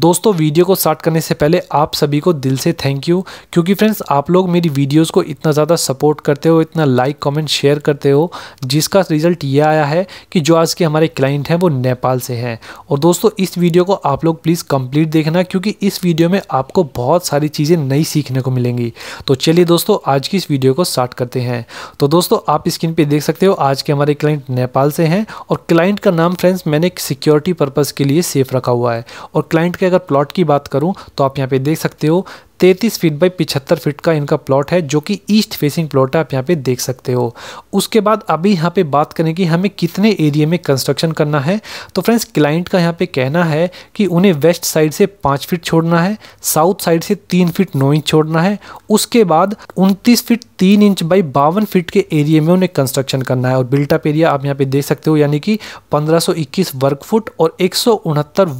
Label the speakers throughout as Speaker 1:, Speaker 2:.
Speaker 1: दोस्तों वीडियो को स्टार्ट करने से पहले आप सभी को दिल से थैंक यू क्योंकि फ्रेंड्स आप लोग मेरी वीडियोस को इतना ज़्यादा सपोर्ट करते हो इतना लाइक कमेंट शेयर करते हो जिसका रिज़ल्ट ये आया है कि जो आज के हमारे क्लाइंट हैं वो नेपाल से हैं और दोस्तों इस वीडियो को आप लोग प्लीज़ कंप्लीट देखना क्योंकि इस वीडियो में आपको बहुत सारी चीज़ें नई सीखने को मिलेंगी तो चलिए दोस्तों आज की इस वीडियो को स्टार्ट करते हैं तो दोस्तों आप स्क्रीन पर देख सकते हो आज के हमारे क्लाइंट नेपाल से हैं और क्लाइंट का नाम फ्रेंड्स मैंने सिक्योरिटी पर्पज़ के लिए सेफ़ रखा हुआ है और क्लाइंट के अगर प्लॉट की बात करूं तो आप यहां पे देख सकते हो तैतीस फीट बाई पिछहत्तर फीट का इनका प्लॉट है जो कि ईस्ट फेसिंग प्लॉट है आप यहाँ पे देख सकते हो उसके बाद अभी यहाँ पे बात करें कि हमें कितने एरिया में कंस्ट्रक्शन करना है तो फ्रेंड्स क्लाइंट का यहाँ पे कहना है कि उन्हें वेस्ट साइड से पाँच फीट छोड़ना है साउथ साइड से तीन फीट नौ इंच छोड़ना है उसके बाद उनतीस फीट तीन इंच बाई बावन फीट के एरिया में उन्हें कंस्ट्रक्शन करना है और बिल्टअप एरिया आप यहाँ पे देख सकते हो यानी कि पंद्रह वर्ग फुट और एक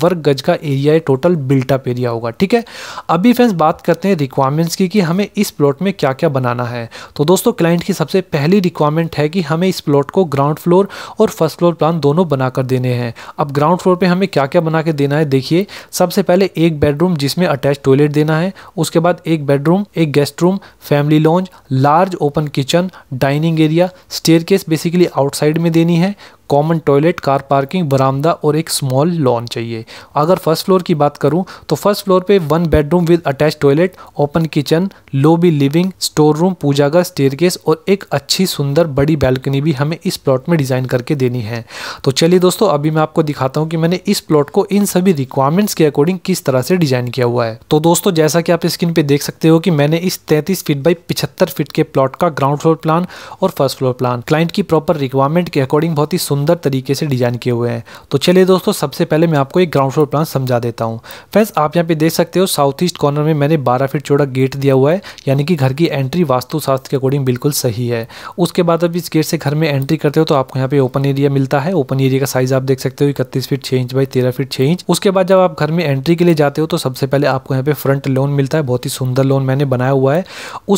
Speaker 1: वर्ग गज का एरिया टोटल बिल्टअप एरिया होगा ठीक है अभी फ्रेंड्स बात कर करते हैं रिक्वायरमेंट्स की कि हमें इस प्लॉट में क्या क्या बनाना है तो दोस्तों क्लाइंट की सबसे पहली रिक्वायरमेंट है कि हमें इस प्लॉट को ग्राउंड फ्लोर और फर्स्ट फ्लोर प्लान दोनों बनाकर देने हैं अब ग्राउंड फ्लोर पर हमें क्या क्या बना देना है देखिए सबसे पहले एक बेडरूम जिसमें अटैच टॉयलेट देना है उसके बाद एक बेडरूम एक guest room family lounge large open kitchen dining area stair basically outside में देनी है कॉमन टॉयलेट कार पार्किंग बरामदा और एक स्मॉल लॉन चाहिए अगर फर्स्ट फ्लोर की बात करूँ तो फर्स्ट फ्लोर पे one bedroom with attach toilet open kitchen lobby living store room पूजा का स्टेयरकेस और एक अच्छी सुंदर बड़ी बैल्कनी भी हमें इस प्लॉट में डिज़ाइन करके देनी है तो चलिए दोस्तों अभी मैं आपको दिखाता हूँ कि मैंने इस प्लॉट को इन सभी रिक्वायरमेंट्स के अकॉर्डिंग किस तरह से डिज़ाइन किया हुआ है तो दोस्तों जैसा कि आप स्क्रीन पे देख सकते हो कि मैंने इस तैतीस फीट बाई पिछहत्तर फीट के प्लॉट का ग्राउंड फ्लोर प्लान और फर्स्ट फ्लोर प्लान क्लाइंट की प्रॉपर रिक्वायरमेंट के अकॉर्डिंग बहुत ही सुंदर सुंदर तरीके से डिज़ाइन किए हुए हैं तो चलिए दोस्तों सबसे पहले मैं आपको एक ग्राउंड फ्लोर प्लान समझा देता हूँ फ्रेंड्स आप यहाँ पे देख सकते हो साउथ ईस्ट कॉर्नर में मैंने बारह फीट चौड़ा गेट दिया हुआ है यानी कि घर की एंट्री वास्तुशास्त्र के अकॉर्डिंग बिल्कुल सही है उसके बाद अब इस गेट से घर में एंट्री करते हो तो आपको यहाँ पे ओपन एरिया मिलता है ओपन एरिया का साइज आप देख सकते हो इकतीस फीट छः इंच बाई तेरह फीट छः इंच उसके बाद जब आप घर में एंट्री के लिए जाते हो तो सबसे पहले आपको यहाँ पे फ्रंट लोन मिलता है बहुत ही सुंदर लोन मैंने बनाया हुआ है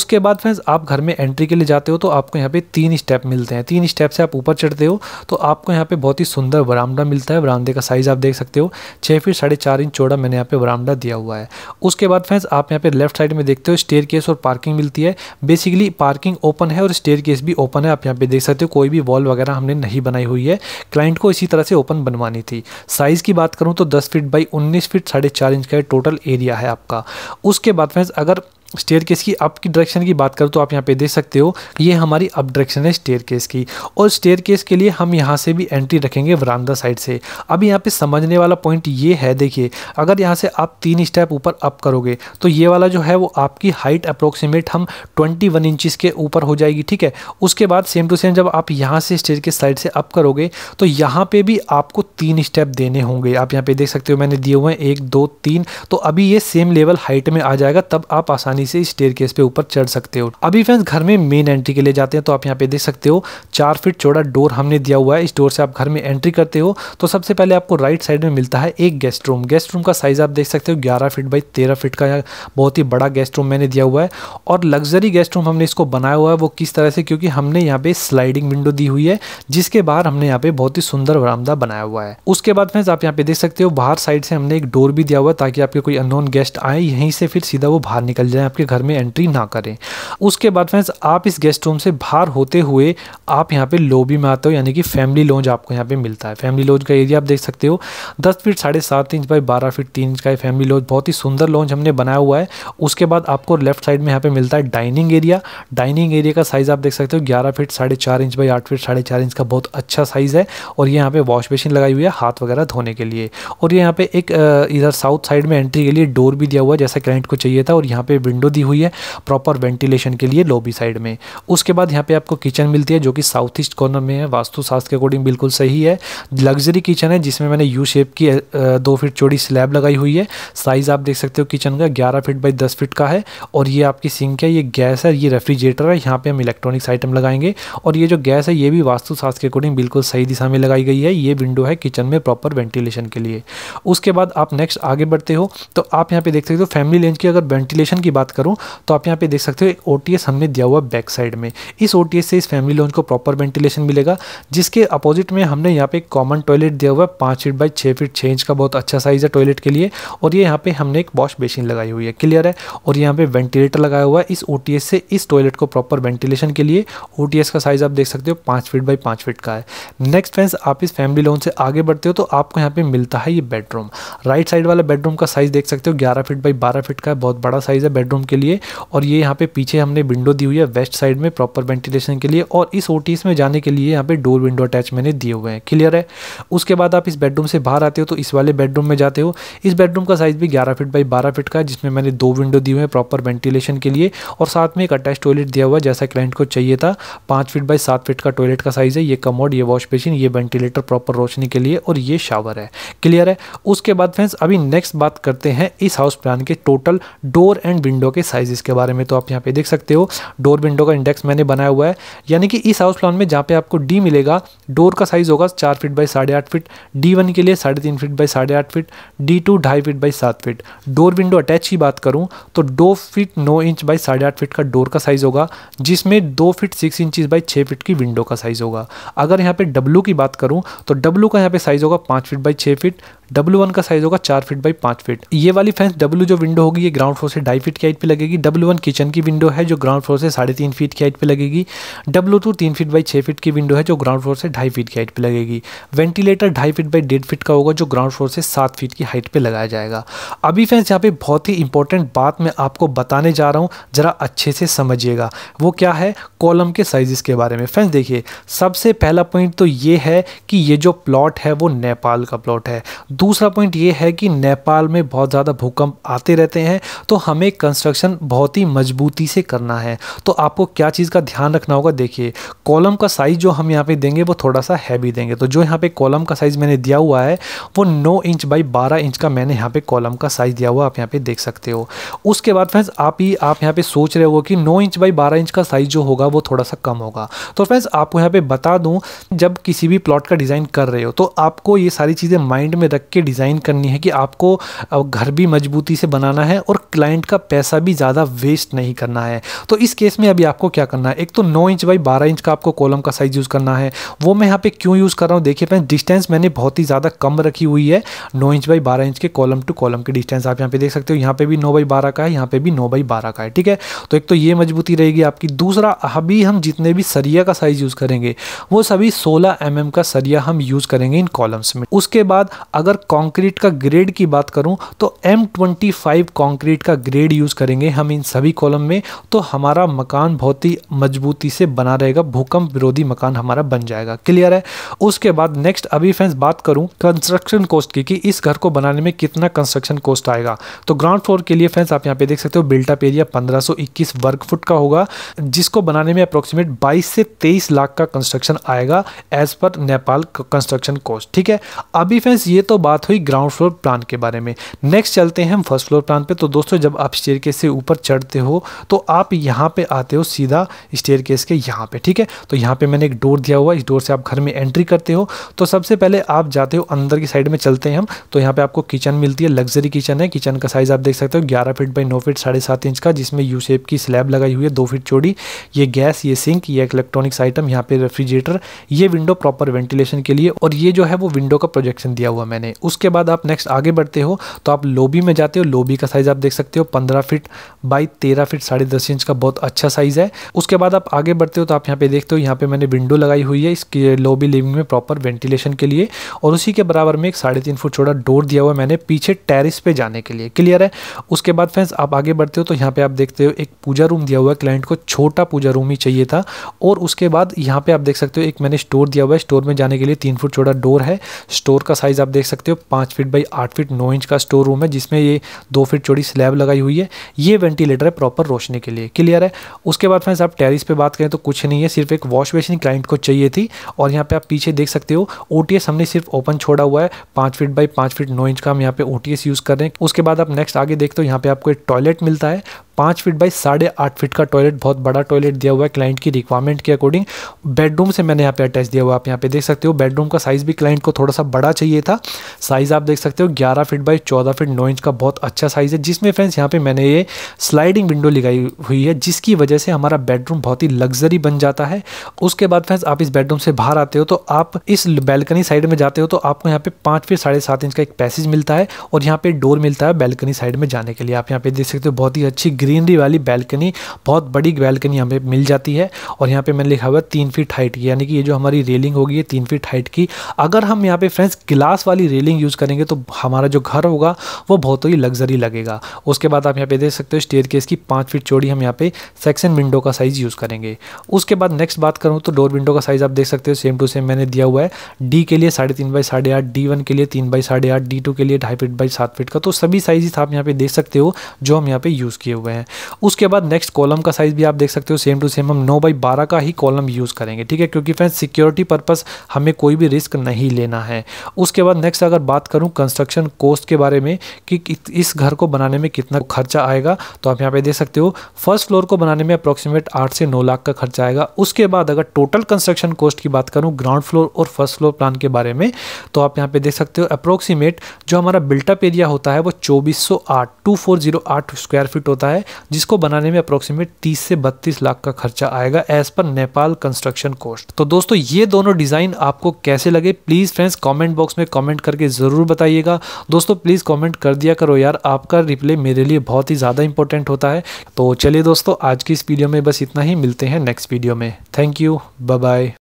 Speaker 1: उसके बाद फ्रेंड्स आप घर में एंट्री के लिए जाते हो तो आपको यहाँ पे तीन स्टेप मिलते हैं तीन स्टेप से आप ऊपर चढ़ते हो तो आपको यहाँ पे बहुत ही सुंदर बरामदा मिलता है बरामदे का साइज़ आप देख सकते हो छः फीट साढ़े चार इंच चौड़ा मैंने यहाँ पे बरामदा दिया हुआ है उसके बाद फ्रेंड्स आप यहाँ पे लेफ्ट साइड में देखते हो स्टेयर केस और पार्किंग मिलती है बेसिकली पार्किंग ओपन है और स्टेयर केस भी ओपन है आप यहाँ पे देख सकते हो कोई भी वॉल वगैरह हमने नहीं बनाई हुई है क्लाइंट को इसी तरह से ओपन बनवानी थी साइज़ की बात करूँ तो दस फीट बाई उन्नीस फीट साढ़े इंच का टोटल एरिया है आपका उसके बाद फ्रेंड्स अगर स्टेयर केस की अप की डायरेक्शन की बात करूँ तो आप यहाँ पे देख सकते हो ये हमारी अप डायरेक्शन है स्टेयर केस की और स्टेयर केस के लिए हम यहाँ से भी एंट्री रखेंगे वरानदा साइड से अब यहाँ पे समझने वाला पॉइंट ये है देखिए अगर यहाँ से आप तीन स्टेप ऊपर अप करोगे तो ये वाला जो है वो आपकी हाइट अप्रोक्सीमेट हम ट्वेंटी वन के ऊपर हो जाएगी ठीक है उसके बाद सेम टू सेम जब आप यहाँ से स्टेयर के साइड से अप करोगे तो यहाँ पर भी आपको तीन स्टेप देने होंगे आप यहाँ पर देख सकते हो मैंने दिए हुए हैं एक दो तीन तो अभी ये सेम लेवल हाइट में आ जाएगा तब आप आसानी आसानी से स्टेयर केस पे ऊपर चढ़ सकते हो अभी फ्रेंड्स घर में मेन एंट्री के लिए जाते हैं तो आप यहाँ पे देख सकते हो चार फीट चौड़ा डोर हमने दिया हुआ है इस डोर से आप घर में एंट्री करते हो तो सबसे पहले आपको राइट साइड में मिलता है एक गेस्ट रूम गेस्ट रूम का साइज आप देख सकते हो ग्यारह फीट बाई तेरह फीट का बहुत ही बड़ा गेस्ट रूम मैंने दिया हुआ है और लग्जरी गेस्ट रूम हमने इसको बनाया हुआ है वो किस तरह से क्योंकि हमने यहाँ पे स्लाइडिंग विंडो दी हुई है जिसके बाहर हमने यहाँ पे बहुत ही सुंदर बरामदा बनाया हुआ है उसके बाद फ्रेंड्स आप यहाँ पे देख सकते हो बाहर साइड से हमने एक डोर भी दिया हुआ है ताकि आपके कोई अननोन गेस्ट आए यहीं से फिर सीधा वो बाहर निकल जाए हैं आपके घर में एंट्री ना करें उसके बाद फ्रेंड्स आप इस गेस्ट रूम से बाहर होते हुए आप यहाँ पे लोबी में आते हो यानी कि फैमिली लॉन्ज आपको यहाँ पे मिलता है फैमिली लॉन्ज का एरिया आप देख सकते हो दस फीट साढ़े सात इंच बाई बारह फीट तीन इंच का ये फैमिली लॉन्ज बहुत ही सुंदर लॉन्ज हमने बनाया हुआ है उसके बाद आपको लेफ्ट साइड में यहाँ पे मिलता है डाइनिंग एरिया डाइनिंग एरिया का साइज़ आप देख सकते हो ग्यारह फीट साढ़े चार इंच बाई आठ फीट साढ़े चार इंच का बहुत अच्छा साइज़ है और ये यहाँ पे वॉश बेसिन लगाई हुई है हाथ वगैरह धोने के लिए और ये यहाँ पे एक इधर साउथ साइड में एंट्री के लिए डोर भी दिया हुआ है जैसा क्लाइंट को चाहिए था और यहाँ पे विंडो दी हुई है प्रॉपर वेंटिलेशन के लिए लोबी साइड में उसके बाद यहाँ पे आपको किचन मिलती है जो कि साउथ ईस्ट कॉर्नर में है वास्तुशास्त्र के अकॉर्डिंग बिल्कुल सही है लग्जरी किचन है जिसमें मैंने यू शेप की दो फीट चौड़ी स्लैब लगाई हुई है साइज़ आप देख सकते हो किचन का ग्यारह फीट बाई दस फीट का है और ये आपकी सिंक है ये गैस है ये रेफ्रिजरेटर है यहाँ पे हम इलेक्ट्रॉनिक्स आइटम लगाएंगे और ये जो गैस है ये भी वास्तुशास्त्र के अकॉर्डिंग बिल्कुल सही दिशा में लगाई गई है ये विंडो है किचन में प्रॉपर वेंटिलेशन के लिए उसके बाद आप नेक्स्ट आगे बढ़ते हो तो आप यहाँ पे देख सकते हो फैमिली लेंज की अगर वेंटिलेशन की बात बात करूँ तो आप यहाँ पे देख सकते हो ओ हमने दिया हुआ बैक साइड में इस ओ से इस फैमिली लॉन्च को प्रॉपर वेंटिलेशन मिलेगा जिसके अपोजिट में हमने यहाँ पे कॉमन टॉयलेट दिया हुआ है पाँच फीट बाई छः फीट छः इंच का बहुत अच्छा साइज़ है टॉयलेट के लिए और ये यहाँ पे हमने एक वॉश बेसिन लगाई हुई है क्लियर है और यहाँ पे वेंटिलेटर लगाया हुआ है इस ओ से इस टॉयलेट को प्रॉपर वेंटिलेशन के लिए ओ का साइज़ आप देख सकते हो पाँच फीट बाई पाँच फीट का है नेक्स्ट फ्रेंड्स आप इस फैमिली लॉन से आगे बढ़ते हो तो आपको यहाँ पे मिलता है ये बेडरूम राइट साइड वाला बेडरूम का साइज़ देख सकते हो ग्यारह फीट बाई बारह फीट का है बहुत बड़ा साइज़ है बेडरूम बेडरूम के लिए और ये यहाँ पे पीछे हमने विंडो दी हुई है वेस्ट साइड में प्रॉपर वेंटिलेशन के लिए और इस ओ में जाने के लिए यहाँ पे डोर विंडो अटैच मैंने दिए हुए हैं क्लियर है उसके बाद आप इस बेडरूम से बाहर आते हो तो इस वाले बेडरूम में जाते हो इस बेडरूम का साइज़ भी ग्यारह फिट बाई बारह फिट का है जिसमें मैंने दो विंडो दी हुई है प्रॉपर वेंटिलेशन के लिए और साथ में एक अटैच टॉयलेट दिया हुआ है जैसा क्लाइंट को चाहिए था पाँच फिट बाई सात फिट का टॉयलेट का साइज़ है ये कमोड ये वॉश मशीन ये वेंटिलेटर प्रॉपर रोशनी के लिए और ये शावर है क्लियर है उसके बाद फ्रेंड्स अभी नेक्स्ट बात करते हैं इस हाउस प्लान के total door and window window के साइज़ के बारे में तो आप यहाँ पे देख सकते हो डोर विंडो का इंडेक्स मैंने बनाया हुआ है यानी कि इस हाउस प्लान में जहाँ पे आपको डी मिलेगा डोर का साइज़ होगा चार फीट बाई साढ़े आठ फिट डी वन के लिए साढ़े तीन फिट बाई साढ़े आठ फिट डी टू ढाई फिट बाई सात फिट डोर विंडो अटैच की बात करूँ तो दो फिट नौ इंच बाई साढ़े आठ फिट का डोर का साइज़ होगा जिसमें दो फिट सिक्स इंचज़ बाई छः फिट की विंडो का साइज़ होगा अगर यहाँ पे डब्लू की बात करूँ तो डब्लू का यहाँ पे साइज़ होगा पाँच फिट बाई छः फिट डब्लू वन का साइज़ होगा चार फिट बाई पाँच फिट ये वाली फैंस डब्लू जो विंडो होगी ये ग्राउंड फ्लोर से ढाई फिट की हाइट पे लगेगी डब्ल्यू वन किचन की विंडो है जो ग्राउंड फ्लोर से साढ़े तीन फीट की हाइट पे लगेगी डब्ल्यू टू तीन फीट बाई छः फीट की विंडो है जो ग्राउंड फ्लोर से ढाई फीट की हाइट पे लगेगी वेंटिलेटर ढाई फीट बाई डेढ़ फीट का होगा जो ग्राउंड फ्लोर से सात फीट की हाइट पर लगाया जाएगा अभी फैंस यहाँ पे बहुत ही इंपॉर्टेंट बात मैं आपको बताने जा रहा हूँ ज़रा अच्छे से समझिएगा वो क्या है कॉलम के साइज़ के बारे में फैंस देखिए सबसे पहला पॉइंट तो ये है कि ये जो प्लॉट है वो नेपाल का प्लॉट है दूसरा पॉइंट ये है कि नेपाल में बहुत ज़्यादा भूकंप आते रहते हैं तो हमें कंस्ट्रक्शन बहुत ही मजबूती से करना है तो आपको क्या चीज़ का ध्यान रखना होगा देखिए कॉलम का साइज़ जो हम यहाँ पे देंगे वो थोड़ा सा हैवी देंगे तो जो यहाँ पे कॉलम का साइज़ मैंने दिया हुआ है वो नौ इंच बाई बारह इंच का मैंने यहाँ पे कॉलम का साइज़ दिया हुआ आप यहाँ पे देख सकते हो उसके बाद फ्रेंड्स आप ही आप यहाँ पे सोच रहे हो कि नौ इंच बाई बारह इंच का साइज़ जो होगा वो थोड़ा सा कम होगा तो फ्रेंड्स आपको यहाँ पर बता दूँ जब किसी भी प्लॉट का डिज़ाइन कर रहे हो तो आपको ये सारी चीज़ें माइंड में रख के डिज़ाइन करनी है कि आपको घर भी मजबूती से बनाना है और क्लाइंट का पैसा पैसा भी ज़्यादा वेस्ट नहीं करना है तो इस केस में अभी आपको क्या करना है एक तो नौ इंच बाई बारह इंच का आपको कॉलम का साइज़ यूज़ करना है वो मैं यहाँ पे क्यों यूज़ कर रहा हूँ देखिए फ्रेंड डिस्टेंस मैंने बहुत ही ज़्यादा कम रखी हुई है नौ इंच बाई बारह इंच के कॉलम टू कॉलम के डिस्टेंस आप यहाँ पर देख सकते हो यहाँ पर भी नौ बाई बारह का है यहाँ पर भी नौ बाई बारह का है ठीक है तो एक तो ये मजबूती रहेगी आपकी दूसरा अभी हम जितने भी सरिया का साइज़ यूज़ करेंगे वो सभी सोलह एम mm का सरिया हम यूज़ करेंगे इन कॉलम्स में उसके बाद अगर कॉन्क्रीट का ग्रेड की बात करूँ तो एम ट्वेंटी कॉन्क्रीट का ग्रेड यूज़ करेंगे हम इन सभी कॉलम में तो हमारा मकान बहुत ही मजबूती से बना रहेगा भूकंप विरोधी मकान हमारा बन जाएगा क्लियर है उसके बाद नेक्स्ट अभी फ्रेंड्स बात करूं कंस्ट्रक्शन कॉस्ट की कि इस घर को बनाने में कितना कंस्ट्रक्शन कॉस्ट आएगा तो ग्राउंड फ्लोर के लिए फ्रेंड्स आप यहाँ पे देख सकते हो बिल्टअप एरिया पंद्रह वर्ग फुट का होगा जिसको बनाने में अप्रोक्सीमेट बाईस से तेईस लाख का कंस्ट्रक्शन आएगा as per Nepal construction cost ठीक है अभी फ्रेंड्स ये तो बात हुई ग्राउंड फ्लोर प्लान के बारे में नेक्स्ट चलते हैं हम फर्स्ट फ्लोर प्लान पे तो दोस्तों जब आप स्टेयर स्टेयर से ऊपर चढ़ते हो तो आप यहाँ पे आते हो सीधा स्टेयर केस के यहाँ पे ठीक है तो यहाँ पे मैंने एक डोर दिया हुआ इस डोर से आप घर में एंट्री करते हो तो सबसे पहले आप जाते हो अंदर की साइड में चलते हैं हम तो यहाँ पे आपको किचन मिलती है लग्जरी किचन है किचन का साइज़ आप देख सकते हो ग्यारह फीट बाई नौ फीट साढ़े सात इंच का जिसमें यू शेप की स्लैब लगाई हुई है दो फीट चौड़ी ये गैस ये सिंक ये इलेक्ट्रॉनिक्स आइटम यहाँ पे रेफ्रिजरेटर ये विंडो प्रॉपर वेंटिलेशन के लिए और ये जो है वो विंडो का प्रोजेक्शन दिया हुआ मैंने उसके बाद आप नेक्स्ट आगे बढ़ते हो तो आप लोबी में जाते हो लोबी का साइज़ आप देख सकते हो पंद्रह फीट फीट बाई तेरह फीट साढ़े दस इंच का बहुत अच्छा साइज़ है उसके बाद आप आगे बढ़ते हो तो आप यहाँ पे देखते हो यहाँ पे मैंने विंडो लगाई हुई है इसकी लोबी लिविंग में प्रॉपर वेंटिलेशन के लिए और उसी के बराबर में एक साढ़े तीन फुट छोटा डोर दिया हुआ है मैंने पीछे टेरिस पे जाने के लिए क्लियर है उसके बाद फ्रेंड्स आप आगे बढ़ते हो तो यहाँ पे आप देखते हो एक पूजा रूम दिया हुआ है क्लाइंट को छोटा पूजा रूम ही चाहिए था और उसके बाद यहाँ पे आप देख सकते हो एक मैंने स्टोर दिया हुआ है स्टोर में जाने के लिए तीन फुट छोटा डोर है स्टोर का साइज़ आप देख सकते हो पाँच फिट बाई आठ फीट नौ इंच का स्टोर रूम है जिसमें ये दो फिट चौड़ी स्लैब लगाई हुई है ये वेंटिलेटर है प्रॉपर रोशनी के लिए क्लियर है उसके बाद फ्रेंड्स आप टेरिस पे बात करें तो कुछ नहीं है सिर्फ एक वॉश बेसिन क्लाइंट को चाहिए थी और यहाँ पे आप पीछे देख सकते हो ओ हमने सिर्फ ओपन छोड़ा हुआ है पाँच फीट बाई पाँच फीट नौ इंच का हम यहाँ पे ओ यूज़ कर रहे हैं उसके बाद आप नेक्स्ट आगे देखते हो यहाँ पे आपको एक टॉयलेट मिलता है पाँच फीट बाई साढ़े आठ फीट का टॉयलेट बहुत बड़ा टॉयलेट दिया हुआ है क्लाइंट की रिक्वायरमेंट के अकॉर्डिंग बेडरूम से मैंने यहाँ पे अटैच दिया हुआ आप यहाँ पे देख सकते हो बेडरूम का साइज़ भी क्लाइंट को थोड़ा सा बड़ा चाहिए था साइज़ आप देख सकते हो ग्यारह फीट बाई चौदह फीट नौ इंच का बहुत अच्छा साइज़ है जिसमें फ्रेंड्स यहाँ पर मैंने ये स्लाइडिंग विंडो लगाई हुई है जिसकी वजह से हमारा बेडरूम बहुत ही लग्जरी बन जाता है उसके बाद फ्रेंड्स आप इस बेडरूम से बाहर आते हो तो आप इस बैल्कनी साइड में जाते हो तो आपको यहाँ पे पाँच फीट साढ़े सात इंच का एक पैसेज मिलता है और यहाँ पे डोर मिलता है बैल्कनी साइड में जाने के लिए आप यहाँ पे देख सकते हो बहुत ही अच्छी ग्रीनरी वाली बैल्कनी बहुत बड़ी बैल्कनी हमें मिल जाती है और यहाँ पे मैंने लिखा हुआ है तीन फीट हाइट की यानी कि ये जो हमारी रेलिंग होगी ये तीन फीट हाइट की अगर हम यहाँ पे फ्रेंड्स ग्लास वाली रेलिंग यूज़ करेंगे तो हमारा जो घर होगा वो बहुत ही लग्जरी लगेगा उसके बाद आप यहाँ पे देख सकते हो स्टेयर केस की पाँच फीट चौड़ी हम यहाँ पे सेक्शन विंडो का साइज़ यूज़ करेंगे उसके बाद नेक्स्ट बात करूँ तो डोर विंडो का साइज़ आप देख सकते हो सेम टू सेम मैंने दिया हुआ है डी के लिए साढ़े तीन बाई साढ़े आठ डी वन के लिए तीन बाई साढ़े आठ डी टू के लिए ढाई फीट बाई सात फीट का तो सभी साइज़ आप यहाँ पे देख सकते हो जो हम यहाँ पे यूज़ किए हुए हैं हैं उसके बाद नेक्स्ट कॉलम का साइज़ भी आप देख सकते हो सेम टू सेम हम नौ बाई बारह का ही कॉलम यूज़ करेंगे ठीक है क्योंकि फ्रेंड्स सिक्योरिटी पर्पज़ हमें कोई भी रिस्क नहीं लेना है उसके बाद नेक्स्ट अगर बात करूँ कंस्ट्रक्शन कॉस्ट के बारे में कि इस घर को बनाने में कितना खर्चा आएगा तो आप यहाँ पे देख सकते हो फर्स्ट फ्लोर को बनाने में अप्रोक्सीमेट आठ से नौ लाख का खर्चा आएगा उसके बाद अगर टोटल कंस्ट्रक्शन कॉस्ट की बात करूँ ग्राउंड फ्लोर और फर्स्ट फ्लोर प्लान के बारे में तो आप यहाँ पे देख सकते हो अप्रोक्सीमेट जो हमारा बिल्टअप एरिया होता है वो चौबीस सौ आठ स्क्वायर फीट होता है जिसको बनाने में अप्रोक्सीमेट तीस से बत्तीस लाख का खर्चा आएगा as per Nepal construction coast तो दोस्तों ये दोनों डिज़ाइन आपको कैसे लगे प्लीज़ फ्रेंड्स कॉमेंट बॉक्स में कॉमेंट करके ज़रूर बताइएगा दोस्तों प्लीज़ कॉमेंट कर दिया करो यार आपका रिप्लाई मेरे लिए बहुत ही ज़्यादा इंपॉर्टेंट होता है तो चलिए दोस्तों आज की इस वीडियो में बस इतना ही मिलते हैं नेक्स्ट वीडियो में थैंक यू बाय